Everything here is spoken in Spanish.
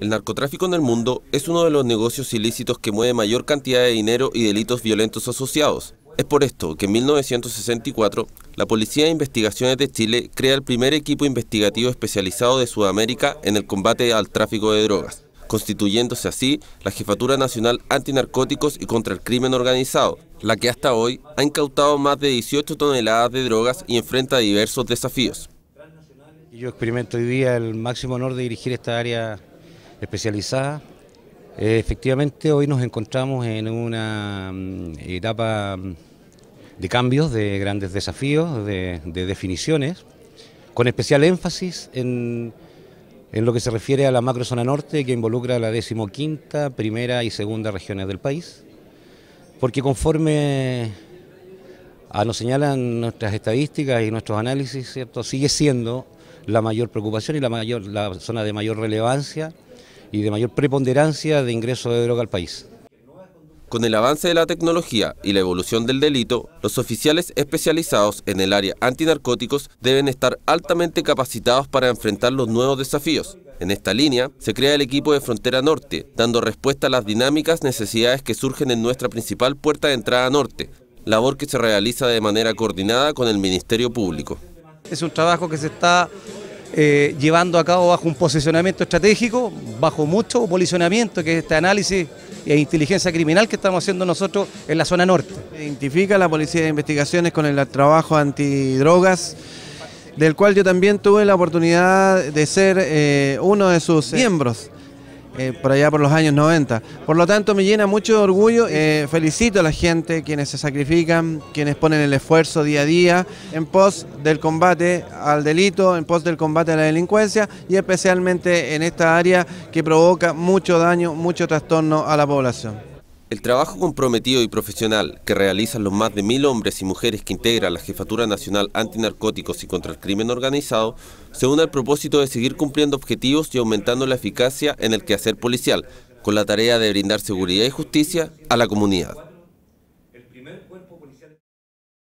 El narcotráfico en el mundo es uno de los negocios ilícitos que mueve mayor cantidad de dinero y delitos violentos asociados. Es por esto que en 1964 la Policía de Investigaciones de Chile crea el primer equipo investigativo especializado de Sudamérica en el combate al tráfico de drogas, constituyéndose así la Jefatura Nacional Antinarcóticos y contra el Crimen Organizado, la que hasta hoy ha incautado más de 18 toneladas de drogas y enfrenta diversos desafíos. Yo experimento hoy día el máximo honor de dirigir esta área especializada. Eh, efectivamente, hoy nos encontramos en una mm, etapa mm, de cambios, de grandes desafíos, de, definiciones, con especial énfasis en, lo que se refiere a la macrozona norte, que involucra la decimoquinta, primera y segunda regiones del país, porque conforme a nos señalan nuestras estadísticas y nuestros análisis, ¿cierto? sigue siendo la mayor preocupación y la, mayor, zona de mayor relevancia y de mayor preponderancia de ingreso de droga al país. Con el avance de la tecnología y la evolución del delito, los oficiales especializados en el área antinarcóticos deben estar altamente capacitados para enfrentar los nuevos desafíos. En esta línea, se crea el equipo de Frontera Norte, dando respuesta a las dinámicas necesidades que surgen en nuestra principal puerta de entrada norte, labor que se realiza de manera coordinada con el Ministerio Público. Es un trabajo que se está eh, llevando a cabo bajo un posicionamiento estratégico, bajo mucho posicionamiento, que es este análisis e inteligencia criminal que estamos haciendo nosotros en la zona norte. Identifica la Policía de Investigaciones con el trabajo antidrogas, del cual yo también tuve la oportunidad de ser eh, uno de sus miembros. Eh, por allá por los años 90. Por lo tanto, me llena mucho de orgullo. Eh, felicito a la gente, quienes se sacrifican, quienes ponen el esfuerzo día a día en pos del combate al delito, en pos del combate a la delincuencia y especialmente en esta área que provoca mucho daño, mucho trastorno a la población. El trabajo comprometido y profesional que realizan los más de mil hombres y mujeres que integra la Jefatura Nacional Antinarcóticos y contra el Crimen Organizado se une al propósito de seguir cumpliendo objetivos y aumentando la eficacia en el quehacer policial, con la tarea de brindar seguridad y justicia a la comunidad.